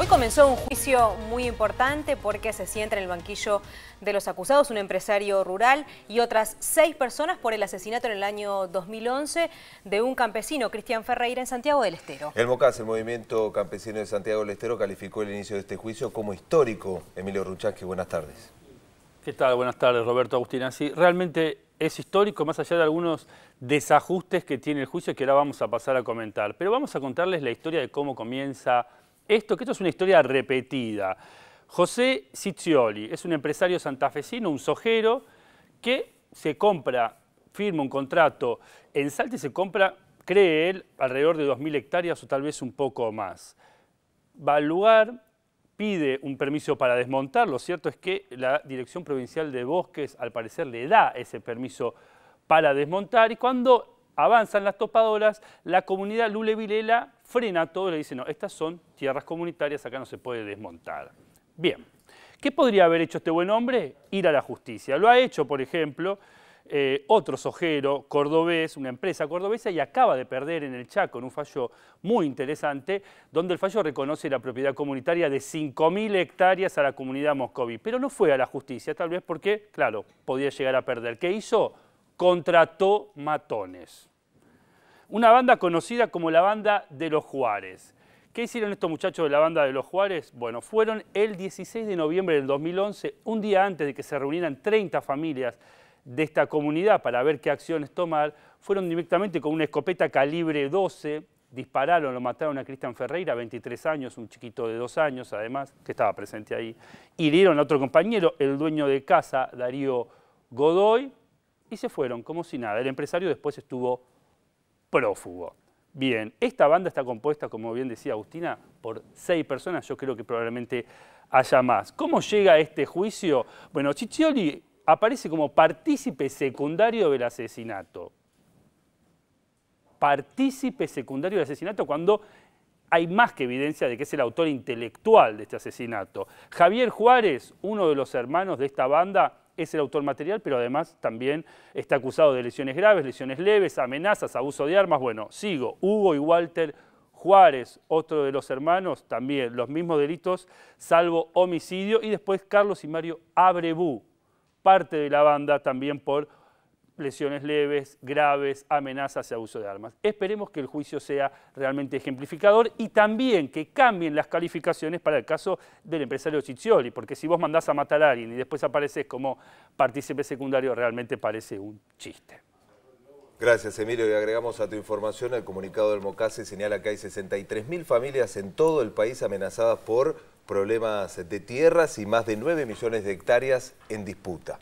Hoy comenzó un juicio muy importante porque se sienta en el banquillo de los acusados un empresario rural y otras seis personas por el asesinato en el año 2011 de un campesino, Cristian Ferreira, en Santiago del Estero. El MOCAS, el Movimiento Campesino de Santiago del Estero, calificó el inicio de este juicio como histórico. Emilio Ruchasque, buenas tardes. ¿Qué tal? Buenas tardes, Roberto Agustín. Sí, realmente es histórico, más allá de algunos desajustes que tiene el juicio que ahora vamos a pasar a comentar. Pero vamos a contarles la historia de cómo comienza esto, que esto es una historia repetida. José Ciccioli es un empresario santafesino, un sojero, que se compra, firma un contrato en Salta y se compra, cree él, alrededor de 2.000 hectáreas o tal vez un poco más. Va al lugar, pide un permiso para desmontar, lo cierto es que la Dirección Provincial de Bosques al parecer le da ese permiso para desmontar y cuando avanzan las topadoras, la comunidad lulevilela frena todo y le dice, no, estas son tierras comunitarias, acá no se puede desmontar. Bien, ¿qué podría haber hecho este buen hombre? Ir a la justicia. Lo ha hecho, por ejemplo, eh, otro sojero cordobés, una empresa cordobesa, y acaba de perder en el Chaco en un fallo muy interesante, donde el fallo reconoce la propiedad comunitaria de 5.000 hectáreas a la comunidad moscoví. Pero no fue a la justicia, tal vez porque, claro, podía llegar a perder. ¿Qué hizo? Contrató matones una banda conocida como la Banda de los Juárez. ¿Qué hicieron estos muchachos de la Banda de los Juárez? Bueno, fueron el 16 de noviembre del 2011, un día antes de que se reunieran 30 familias de esta comunidad para ver qué acciones tomar, fueron directamente con una escopeta calibre 12, dispararon, lo mataron a Cristian Ferreira, 23 años, un chiquito de dos años además, que estaba presente ahí. Hirieron a otro compañero, el dueño de casa, Darío Godoy, y se fueron como si nada. El empresario después estuvo prófugo. Bien, esta banda está compuesta, como bien decía Agustina, por seis personas, yo creo que probablemente haya más. ¿Cómo llega este juicio? Bueno, Chiccioli aparece como partícipe secundario del asesinato. Partícipe secundario del asesinato cuando hay más que evidencia de que es el autor intelectual de este asesinato. Javier Juárez, uno de los hermanos de esta banda, es el autor material, pero además también está acusado de lesiones graves, lesiones leves, amenazas, abuso de armas. Bueno, sigo. Hugo y Walter Juárez, otro de los hermanos, también los mismos delitos, salvo homicidio. Y después Carlos y Mario Abrebú, parte de la banda, también por lesiones leves, graves, amenazas y abuso de armas. Esperemos que el juicio sea realmente ejemplificador y también que cambien las calificaciones para el caso del empresario Ciccioli, porque si vos mandás a matar a alguien y después apareces como partícipe secundario, realmente parece un chiste. Gracias, Emilio. Y agregamos a tu información, el comunicado del MOCASE señala que hay 63.000 familias en todo el país amenazadas por problemas de tierras y más de 9 millones de hectáreas en disputa.